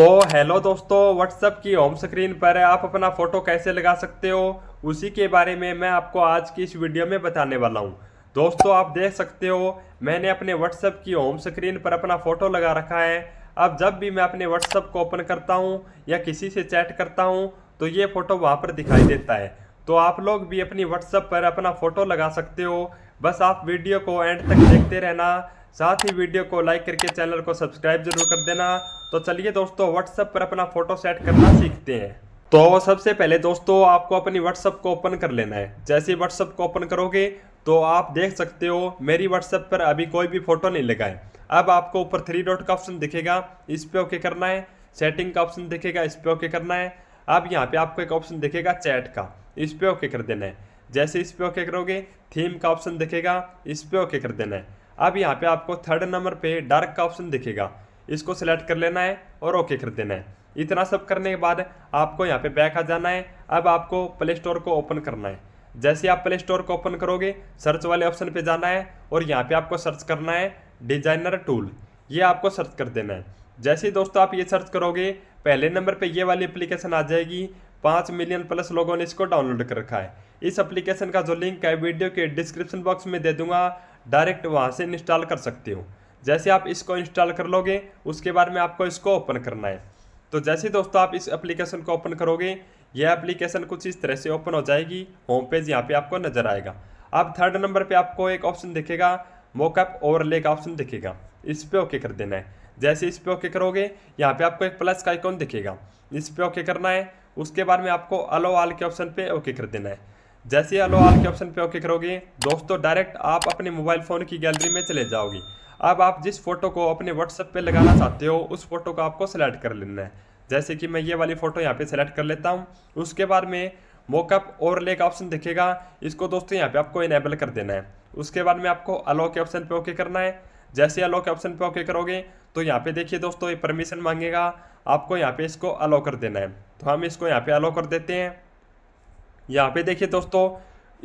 तो हेलो दोस्तों व्हाट्सअप की होम स्क्रीन पर आप अपना फ़ोटो कैसे लगा सकते हो उसी के बारे में मैं आपको आज की इस वीडियो में बताने वाला हूं दोस्तों आप देख सकते हो मैंने अपने व्हाट्सअप की होम स्क्रीन पर अपना फ़ोटो लगा रखा है अब जब भी मैं अपने व्हाट्सअप को ओपन करता हूँ या किसी से चैट करता हूँ तो ये फ़ोटो वहाँ पर दिखाई देता है तो आप लोग भी अपनी व्हाट्सअप पर अपना फ़ोटो लगा सकते हो बस आप वीडियो को एंड तक देखते रहना साथ ही वीडियो को लाइक करके चैनल को सब्सक्राइब जरूर कर देना तो चलिए दोस्तों व्हाट्सएप पर अपना फोटो सेट करना सीखते हैं तो सबसे पहले दोस्तों आपको अपनी व्हाट्सएप को ओपन कर लेना है जैसे व्हाट्सएप को ओपन करोगे तो आप देख सकते हो मेरी व्हाट्सएप पर अभी कोई भी फोटो नहीं लगा है अब आपको ऊपर थ्री डॉट का ऑप्शन दिखेगा इस पर ओके करना है सेटिंग का ऑप्शन दिखेगा इस पर ओके करना है अब यहाँ पे आपको एक ऑप्शन दिखेगा चैट का इस पर ओके कर देना है जैसे इस पर ओके करोगे थीम का ऑप्शन दिखेगा इस पर ओके कर देना है अब यहाँ पे आपको थर्ड नंबर पे डार्क का ऑप्शन दिखेगा इसको सिलेक्ट कर लेना है और ओके कर देना है इतना सब करने के बाद आपको यहाँ पे बैक आ जाना है अब आपको प्ले स्टोर को ओपन करना है जैसे आप प्ले स्टोर को ओपन करोगे सर्च वाले ऑप्शन पे जाना है और यहाँ पे आपको सर्च करना है डिजाइनर टूल ये आपको सर्च कर देना है जैसे ही दोस्तों आप ये सर्च करोगे पहले नंबर पे ये वाली एप्लीकेशन आ जाएगी पाँच मिलियन प्लस लोगों ने इसको डाउनलोड कर रखा है इस एप्लीकेशन का जो लिंक है वीडियो के डिस्क्रिप्शन बॉक्स में दे दूंगा डायरेक्ट वहाँ से इंस्टॉल कर सकते हो जैसे आप इसको इंस्टॉल कर लोगे उसके बाद में आपको इसको ओपन करना है तो जैसे दोस्तों आप इस एप्लीकेशन को ओपन करोगे यह एप्लीकेशन कुछ इस तरह से ओपन हो जाएगी होम पेज यहाँ पे आपको नजर आएगा अब थर्ड नंबर पे आपको एक ऑप्शन दिखेगा मोकअप ओवरले का ऑप्शन दिखेगा इस पर ओके कर देना है जैसे इस पर ओके करोगे यहाँ पे आपको एक प्लस का आइकॉन दिखेगा इस पर ओके करना है उसके बाद में आपको अलो आल के ऑप्शन पे ओके कर देना है जैसे ही अलो आल के ऑप्शन पे ओके करोगे दोस्तों डायरेक्ट आप अपने मोबाइल फ़ोन की गैलरी में चले जाओगे अब आप जिस फोटो को अपने व्हाट्सएप पे लगाना चाहते हो उस फोटो को आपको सेलेक्ट कर लेना है जैसे कि मैं ये वाली फ़ोटो यहाँ पे सेलेक्ट कर लेता हूँ उसके बाद में मोकअप ले का ऑप्शन दिखेगा इसको दोस्तों यहाँ पे आपको इनेबल कर देना है उसके बाद में आपको अलो के ऑप्शन पर ओके करना है जैसे अलो के ऑप्शन पर ओके करोगे तो यहाँ पे देखिए दोस्तों ये परमिशन मांगेगा आपको यहाँ पे इसको अलो कर देना है तो हम इसको यहाँ पर अलो कर देते हैं यहाँ पे देखिए दोस्तों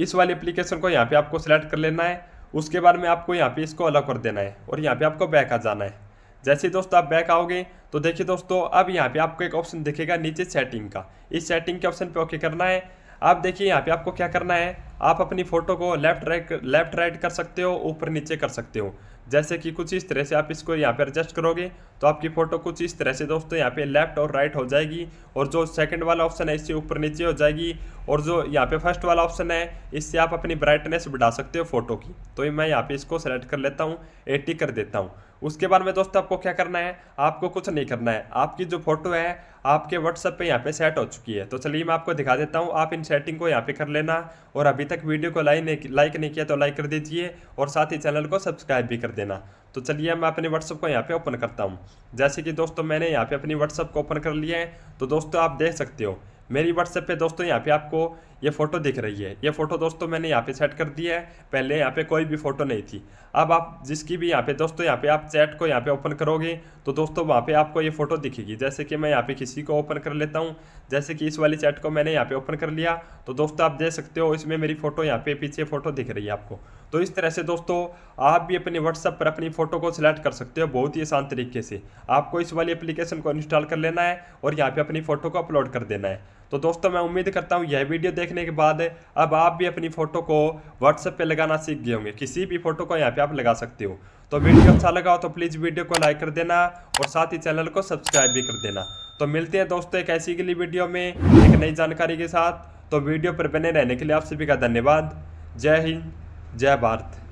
इस वाले एप्लीकेशन को यहाँ पे आपको सेलेक्ट कर लेना है उसके बाद में आपको यहाँ पे इसको अलग कर देना है और यहाँ पे आपको बैक आ जाना है जैसे दोस्तों आप बैक आओगे तो देखिए दोस्तों अब यहाँ पे आपको एक ऑप्शन दिखेगा नीचे सेटिंग का इस सेटिंग के ऑप्शन पे ओके करना है आप देखिए यहाँ पे आपको क्या करना है आप अपनी फ़ोटो को लेफ्ट राइट लेफ्ट राइट कर सकते हो ऊपर नीचे कर सकते हो जैसे कि कुछ इस तरह से आप इसको यहाँ पे एडजस्ट करोगे तो आपकी फ़ोटो कुछ इस तरह से दोस्तों यहाँ पे लेफ्ट और राइट हो जाएगी और जो सेकंड वाला ऑप्शन है इससे ऊपर नीचे हो जाएगी और जो यहाँ पे फर्स्ट वाला ऑप्शन है इससे आप अपनी ब्राइटनेस बढ़ा सकते हो फोटो की तो मैं यहाँ पे इसको सेलेक्ट कर लेता हूँ एटी कर देता हूँ उसके बाद में दोस्तों आपको क्या करना है आपको कुछ नहीं करना है आपकी जो फोटो है आपके व्हाट्सअप पे यहाँ पे सेट हो चुकी है तो चलिए मैं आपको दिखा देता हूँ आप इन सेटिंग को यहाँ पे कर लेना और अभी तक वीडियो को लाइक नहीं लाइक नहीं किया तो लाइक कर दीजिए और साथ ही चैनल को सब्सक्राइब भी कर देना तो चलिए मैं अपने व्हाट्सअप को यहाँ पे ओपन करता हूँ जैसे कि दोस्तों मैंने यहाँ पे अपनी व्हाट्सअप को ओपन कर लिया है तो दोस्तों आप देख सकते हो मेरी व्हाट्सएप पे दोस्तों यहाँ पे आपको ये फ़ोटो दिख रही है ये फ़ोटो दोस्तों मैंने यहाँ पे सेट कर दी है पहले यहाँ पे कोई भी फ़ोटो नहीं थी अब आप जिसकी भी यहाँ पे दोस्तों यहाँ पे आप चैट को यहाँ पे ओपन करोगे तो दोस्तों वहाँ पे आपको ये फ़ोटो दिखेगी जैसे कि मैं यहाँ पे किसी को ओपन कर लेता हूँ जैसे कि इस वाली चैट को मैंने यहाँ पे ओपन कर लिया तो दोस्तों आप देख सकते हो इसमें मेरी फ़ोटो यहाँ पे पीछे फ़ोटो दिख रही है आपको तो इस तरह से दोस्तों आप भी अपने व्हाट्सएप पर अपनी फ़ोटो को सिलेक्ट कर सकते हो बहुत ही आसान तरीके से आपको इस वाली एप्लीकेशन को इंस्टॉल कर लेना है और यहाँ पर अपनी फ़ोटो को अपलोड कर देना है तो दोस्तों मैं उम्मीद करता हूँ यह वीडियो देखने के बाद अब आप भी अपनी फ़ोटो को व्हाट्सएप पे लगाना सीख गए होंगे किसी भी फ़ोटो को यहाँ पे आप लगा सकते हो तो वीडियो अच्छा लगा हो तो प्लीज़ वीडियो को लाइक कर देना और साथ ही चैनल को सब्सक्राइब भी कर देना तो मिलते हैं दोस्तों एक ऐसी अगली वीडियो में एक नई जानकारी के साथ तो वीडियो पर बने रहने के लिए आप सभी का धन्यवाद जय हिंद जय भारत